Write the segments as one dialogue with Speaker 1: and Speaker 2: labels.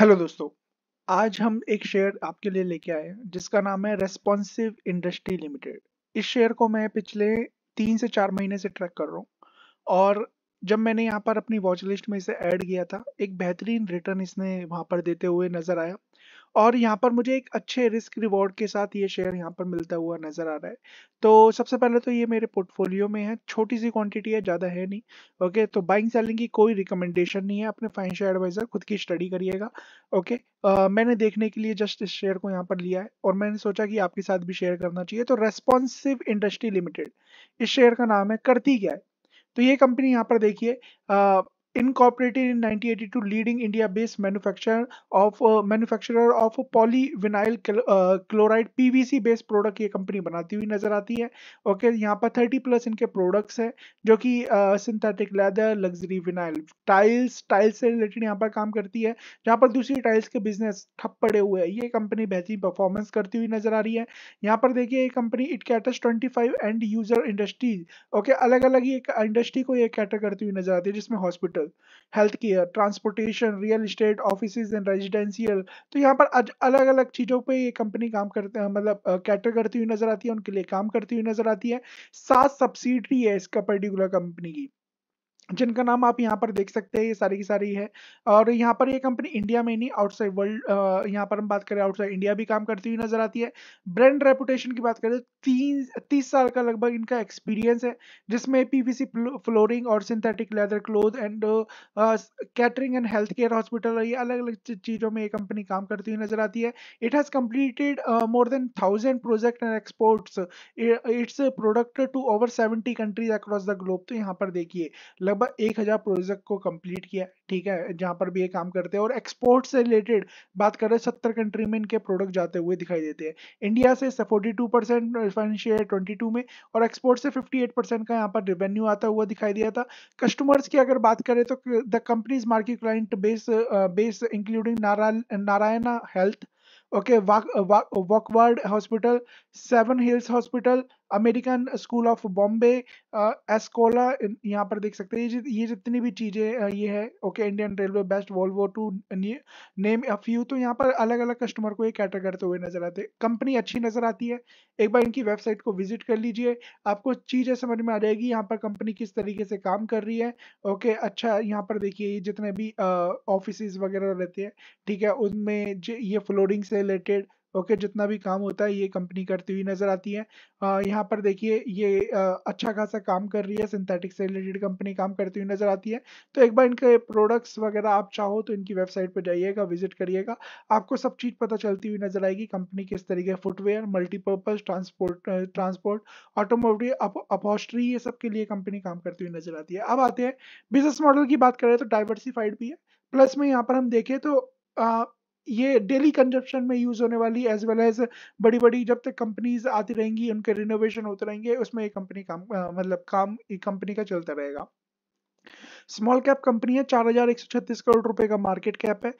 Speaker 1: hello दोस्तों आज हम एक शेयर आपके लिए लेके आए हैं जिसका नाम है रेस्पॉन्सिव इंडस्ट्री लिमिटेड इस शेयर को मैं पिछले तीन से चार महीने से ट्रैक कर रहा हूँ और जब मैंने यहाँ पर अपनी वॉच लिस्ट में इसे ऐड किया था एक बेहतरीन रिटर्न इसने वहाँ पर देते हुए नजर आया और यहाँ पर मुझे एक अच्छे रिस्क रिवॉर्ड के साथ ये शेयर यहाँ पर मिलता हुआ नज़र आ रहा है तो सबसे पहले तो ये मेरे पोर्टफोलियो में है छोटी सी क्वांटिटी है ज़्यादा है नहीं ओके तो बाइंग सेलिंग की कोई रिकमेंडेशन नहीं है अपने फाइनेंशियल एडवाइज़र खुद की स्टडी करिएगा ओके आ, मैंने देखने के लिए जस्ट इस शेयर को यहाँ पर लिया है और मैंने सोचा कि आपके साथ भी शेयर करना चाहिए तो रेस्पॉन्सिव इंडस्ट्री लिमिटेड इस शेयर का नाम है करती क्या है तो ये कंपनी यहाँ पर देखिए incorporated in 1982, leading India-based manufacturer of uh, manufacturer of polyvinyl chloride PVC based product ये कंपनी बनाती हुई नजर आती है ओके okay, यहाँ पर थर्टी प्लस इनके प्रोडक्ट्स हैं जो कि synthetic leather luxury vinyl tiles tiles से रिलेटेड यहाँ पर काम करती है जहाँ पर दूसरी टाइल्स के बिजनेस ठप पड़े हुए हैं ये कंपनी बेहतरीन परफॉर्मेंस करती हुई नजर आ रही है यहाँ पर देखिए ये company it caters twenty five end user industries okay अलग अलग ये इंडस्ट्री को ये कैटर करती हुई नजर आती है जिसमें hospital hospital health care transportation real estate office and residential तो यहाँ पर अलग अलग चीज़ों पे ये कंपनी काम करते हैं मतलब कैटर करती हुई नजर आती है उनके लिए काम करती हुई नजर आती है सात सब्सिडी है इसका पर्टिकुलर कंपनी की जिनका नाम आप यहाँ पर देख सकते हैं ये सारी की सारी है और यहाँ पर ये कंपनी इंडिया में नहीं आउटसाइड वर्ल्ड यहाँ पर हम बात करें आउटसाइड इंडिया भी काम करती हुई नजर आती है ब्रांड रेपुटेशन की बात करें तो तीन तीस साल का लगभग इनका एक्सपीरियंस है जिसमें पीवीसी फ्लोरिंग और synthetic leather cloth and catering and health care hospital ये अलग अलग चीज़ों में ये कंपनी काम करती हुई नजर आती है it has completed more than thousand project and exports its product to over seventy countries across the globe तो यहाँ पर देखिए लगभग पर एक हजार प्रोजेक्ट को कंप्लीट किया ठीक है जहां पर भी ये काम करते हैं और एक्सपोर्ट से रिलेटेड बात कर रहे हैं सत्तर कंट्री में इनके प्रोडक्ट जाते हुए दिखाई देते हैं इंडिया से forty two percent financial twenty two में और एक्सपोर्ट से फिफ्टी एट परसेंट का यहाँ पर रेवेन्यू आता हुआ दिखाई दिया था कस्टमर्स की अगर बात करें तो the company's market client base base including Narayana Health okay Wockhardt hospital Seven Hills hospital American School of Bombay एस्कोला यहाँ पर देख सकते हैं ये ये जितनी भी चीज़ें ये है okay Indian railway BEST Volvo to name a few तो यहाँ पर अलग अलग कस्टमर को ये कैटर करते हुए नजर आते हैं कंपनी अच्छी नजर आती है एक बार इनकी वेबसाइट को विजिट कर लीजिए आपको चीज़ें समझ में आ जाएगी यहाँ पर कंपनी किस तरीके से काम कर रही है ओके अच्छा यहाँ पर देखिए ये जितने भी ऑफिस वगैरह रहते हैं ठीक है उनमें ये फ्लोरिंग से रिलेटेड ओके जितना भी काम होता है ये कंपनी करती हुई नजर आती है आ, यहाँ पर देखिए ये आ, अच्छा खासा काम कर रही है सिंथेटिक से रिलेटेड कंपनी काम करती हुई नजर आती है तो एक बार इनके प्रोडक्ट्स वगैरह आप चाहो तो इनकी वेबसाइट पर जाइएगा विजिट करिएगा आपको सब चीज़ पता चलती हुई नजर आएगी कंपनी किस तरीके footwear multipurpose transport transport automotive upholstery ये सब के लिए कंपनी काम करती हुई नजर आती है अब आते हैं बिजनेस मॉडल की बात करें तो डाइवर्सिफाइड भी है प्लस में यहाँ पर हम देखें तो ये डेली कंजप्शन में यूज होने वाली एज वेल एज बड़ी बड़ी जब तक कंपनीज आती रहेंगी उनके रिनोवेशन होते रहेंगे उसमें ये कंपनी काम मतलब काम कंपनी का चलता रहेगा स्मॉल कैप कंपनी है चार हजार एक सौ छत्तीस करोड़ रुपए का मार्केट कैप है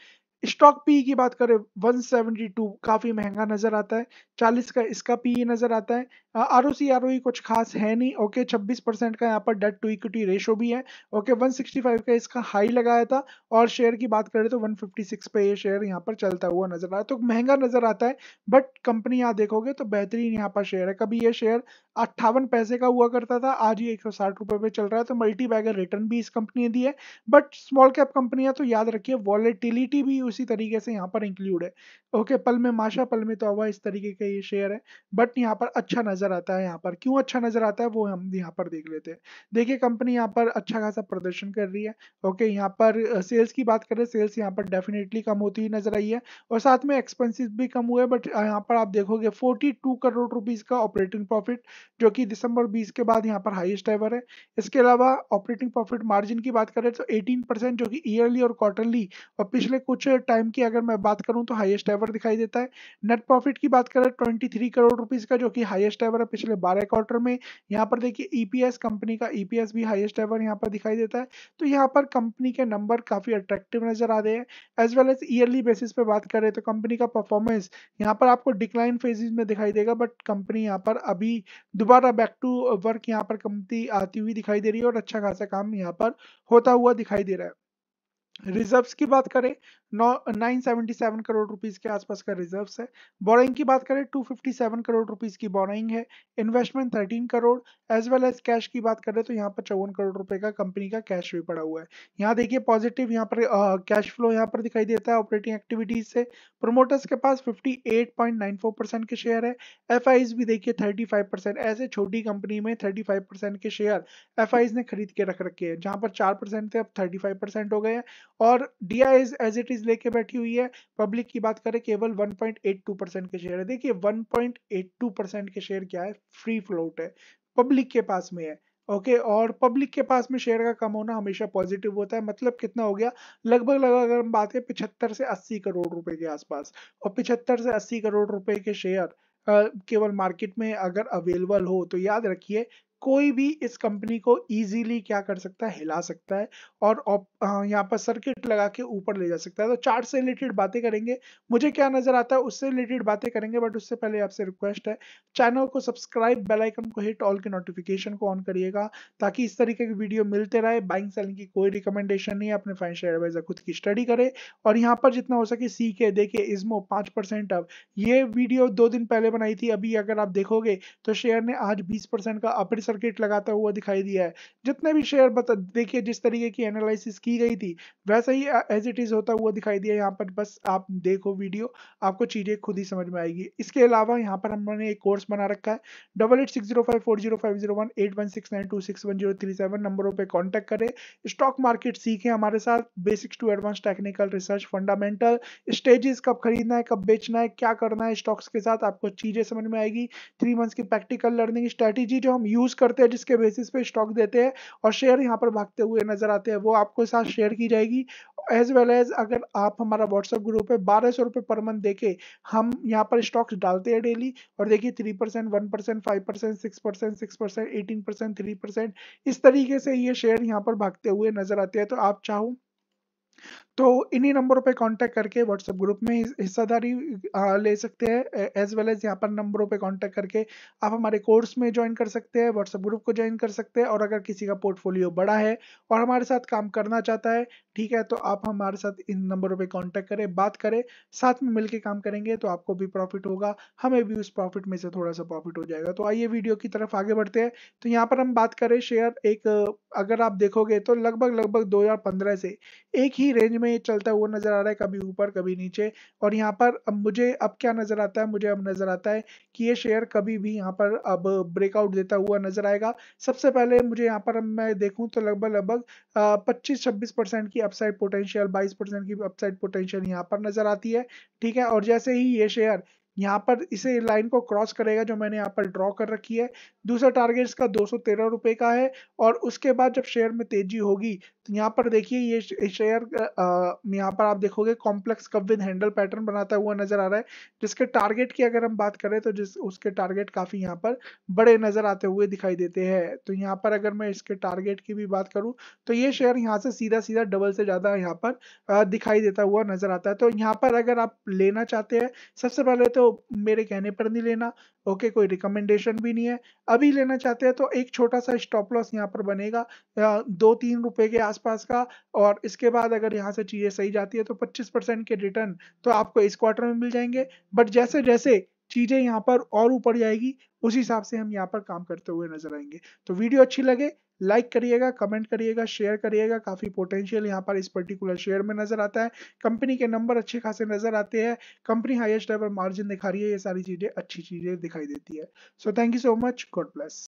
Speaker 1: स्टॉक पी की बात करें 172 काफी महंगा नजर आता है 40 का इसका पी नजर आता है R O C R O कुछ खास है नहीं ओके 26 परसेंट का यहाँ पर डेट टू इक्विटी रेशो भी है ओके 165 का इसका हाई लगाया था और शेयर की बात करें तो 156 पे ये शेयर यहाँ पर चलता हुआ नजर आया तो महंगा नजर आता है बट कंपनी यहाँ देखोगे तो बेहतरीन यहाँ पर शेयर है कभी ये शेयर अट्ठावन पैसे का हुआ करता था आज ये एक सौ साठ रुपए पे चल रहा है तो मल्टी बैगर रिटर्न भी इस कंपनी ने दी है बट स्मॉल कैप कंपनियां तो याद रखिए वॉलेटिलिटी भी उसी तरीके से यहाँ पर इंक्लूड है ओके पल में माशा पल में तो हुआ इस तरीके का ये शेयर है बट यहाँ पर अच्छा नजर आता है यहाँ पर क्यों अच्छा नजर आता है वो हम यहाँ पर देख लेते हैं देखिए कंपनी यहाँ पर अच्छा खासा प्रदर्शन कर रही है ओके यहाँ पर सेल्स की बात करें सेल्स यहाँ पर डेफिनेटली कम होती हुई नजर आई है और साथ में एक्सपेंसिस भी कम हुए बट यहाँ पर आप देखोगे फोर्टी करोड़ रुपीज का ऑपरेटिंग प्रॉफिट जो की दिसंबर बीस के बाद यहाँ पर हाइस्ट एवर है इसके अलावा ऑपरेटिंग प्रॉफिट मार्जिन की बात करें तो एटीन जो कि ईयरली और क्वार्टरली और पिछले कुछ टाइम की अगर मैं बात करूं तो हाईएस्ट एवर दिखाई देता है नेट प्रॉफिट की बात करें ट्वेंटी थ्री करोड़ रुपीज का जो कि हाईएस्ट एवर है पिछले बारह क्वार्टर में यहाँ पर देखिए ईपीएस e कंपनी का ईपीएस e भी हाईएस्ट एवर यहाँ पर दिखाई देता है तो यहाँ पर कंपनी के नंबर काफी अट्रैक्टिव नजर आ रहे हैं as well as yearly basis पे बात करें तो कंपनी का परफॉर्मेंस यहाँ पर आपको डिक्लाइन फेजेज में दिखाई देगा बट कंपनी यहाँ पर अभी दोबारा बैक टू वर्क यहाँ पर कंपनी आती हुई दिखाई दे रही है और अच्छा खासा काम यहाँ पर होता हुआ दिखाई दे रहा है रिजर्व्स की बात करें नाइन सेवन करोड़ रुपीज के आसपास का रिजर्व्स है बोरइंग की बात करें two fifty seven crore rupees की बोरइंग है investment thirteen crore as well as cash की बात करें तो यहाँ पर चौवन करोड़ रुपए का कंपनी का कैश भी पड़ा हुआ है यहाँ देखिए पॉजिटिव यहाँ पर कैश फ्लो यहाँ पर दिखाई देता है ऑपरेटिंग एक्टिविटीज से प्रोमोटर्स के पास fifty eight point nine four percent के शेयर है एफ भी देखिए थर्टी फाइव परसेंट ऐसे छोटी कंपनी में थर्टी फाइव परसेंट के शेयर एफ ने खरीद के रख रखे है जहाँ पर चार परसेंट थे अब थर्टी फाइव परसेंट हो गए और D as it is companies लेके बैठी हुई है पब्लिक की बात करें केवल 1.82 परसेंट के शेयर है देखिए 1.82 परसेंट के शेयर क्या है फ्री फ्लोट है पब्लिक के पास में है ओके okay, और पब्लिक के पास में शेयर का कम होना हमेशा पॉजिटिव होता है मतलब कितना हो गया लगभग लगभग अगर हम बात करें पिछहत्तर से 80 करोड़ रुपए के आसपास और पिछहत्तर से 80 करोड़ रुपए के शेयर केवल मार्केट में अगर अवेलेबल हो तो याद रखिए कोई भी इस कंपनी को इजीली क्या कर सकता है हिला सकता है और यहाँ पर सर्किट लगा के ऊपर ले जा सकता है तो चार्ट से रिलेटेड बातें करेंगे मुझे क्या नजर आता है उससे रिलेटेड बातें करेंगे बट उससे पहले आपसे रिक्वेस्ट है चैनल को सब्सक्राइब बेल आइकन को हिट ऑल के नोटिफिकेशन को ऑन करिएगा ताकि इस तरीके की वीडियो मिलते रहे बाइंग सेलिंग की कोई रिकमेंडेशन नहीं है अपने फाइनेंशियल एडवाइजर खुद की स्टडी करे और यहाँ पर जितना हो सके सीखे देखे इसमो पांच परसेंट अब ये वीडियो दो दिन पहले बनाई थी अभी अगर आप देखोगे तो शेयर ने आज बीस परसेंट का अपर सर्किट लगाता हुआ दिखाई दिया है जितने भी शेयर बता देखिए जिस तरीके की एनालिसिस की गई थी वैसा ही एज इट इज़ होता हुआ दिखाई दिया यहाँ पर बस आप देखो वीडियो आपको चीज़ें खुद ही समझ में आएगी इसके अलावा यहाँ पर हमने एक कोर्स बना रखा है double eight six zero five four zero five zero one eight one six nine two six one zero three seven नंबरों पर कॉन्टैक्ट करें स्टॉक मार्केट सीखें हमारे साथ basics to advance technical research fundamental stages कब खरीदना है कब बेचना है क्या करना है स्टॉक्स के साथ आपको चीज़ें समझ में आएगी थ्री मंथ्स की प्रैक्टिकल लर्निंग स्ट्रेटेजी जो हम यूज़ करते हैं जिसके बेसिस पे स्टॉक देते हैं और शेयर यहाँ पर भागते हुए नजर आते हैं वो आपको साथ शेयर की जाएगी एज वेल एज अगर आप हमारा व्हाट्सएप ग्रुप है बारह सौ रुपये पर मंथ देके हम यहाँ पर स्टॉक्स डालते हैं डेली और देखिए three percent one percent five percent six percent six percent eighteen percent three percent इस तरीके से ये शेयर यहाँ पर भागते हुए नजर आते हैं तो आप चाहो तो इन्हीं नंबरों पे कांटेक्ट करके व्हाट्सएप ग्रुप में हिस्सादारी ले सकते हैं एज वेल एज यहाँ पर नंबरों पे कांटेक्ट करके आप हमारे कोर्स में ज्वाइन कर सकते हैं व्हाट्सएप ग्रुप को ज्वाइन कर सकते हैं और अगर किसी का पोर्टफोलियो बड़ा है और हमारे साथ काम करना चाहता है ठीक है तो आप हमारे साथ इन नंबरों पर कॉन्टैक्ट करें बात करें साथ में मिलकर काम करेंगे तो आपको भी प्रॉफिट होगा हमें भी उस प्रॉफिट में से थोड़ा सा प्रॉफिट हो जाएगा तो आइए वीडियो की तरफ आगे बढ़ते हैं तो यहाँ पर हम बात करें शेयर एक अगर आप देखोगे तो लगभग लगभग दो से एक ही रेंज में में चलता हुआ नजर आ रहा है कभी ऊपर कभी नीचे और यहाँ पर अब मुझे अब क्या नजर आता है मुझे अब नजर आता है कि ये शेयर कभी भी यहाँ पर अब ब्रेकआउट देता हुआ नजर आएगा सबसे पहले मुझे यहाँ पर मैं देखूँ तो लगभग लगभग पच्चीस छब्बीस परसेंट की अपसाइड पोटेंशियल बाईस परसेंट की अपसाइड पोटेंशियल यहाँ पर नजर आती है ठीक है और जैसे ही ये शेयर यहाँ पर इसे लाइन को क्रॉस करेगा जो मैंने यहाँ पर ड्रॉ कर रखी है दूसरा टारगेट इसका दो सौ का है और उसके बाद जब शेयर में तेजी होगी तो यहाँ पर देखिए ये शेयर यहाँ पर आप देखोगे complex cup with handle pattern बनाता हुआ नजर आ रहा है जिसके टारगेट की अगर हम बात करें तो जिस उसके टारगेट काफी यहाँ पर बड़े नजर आते हुए दिखाई देते हैं तो यहाँ पर अगर मैं इसके टारगेट की भी बात करूँ तो ये शेयर यहाँ से सीधा सीधा डबल से ज्यादा यहाँ पर दिखाई देता हुआ नजर आता है तो यहाँ पर अगर आप लेना चाहते हैं सबसे पहले तो मेरे कहने पर नहीं लेना ओके okay, कोई रिकमेंडेशन भी नहीं है अभी लेना चाहते हैं तो एक छोटा सा स्टॉप लॉस यहाँ पर बनेगा दो तीन रुपए के आस आसपास का और इसके बाद अगर यहाँ से चीज़ें सही जाती है तो 25 परसेंट के रिटर्न तो आपको इस क्वार्टर में मिल जाएंगे बट जैसे जैसे चीज़ें यहाँ पर और ऊपर जाएगी उसी हिसाब से हम यहाँ पर काम करते हुए नजर आएंगे तो वीडियो अच्छी लगे लाइक करिएगा कमेंट करिएगा शेयर करिएगा काफ़ी पोटेंशियल यहाँ पर इस पर्टिकुलर शेयर में नज़र आता है कंपनी के नंबर अच्छे खासे नज़र आते हैं कंपनी हाईएस्ट लेवल मार्जिन दिखा रही है ये सारी चीज़ें अच्छी चीज़ें दिखाई देती है so thank you so much God bless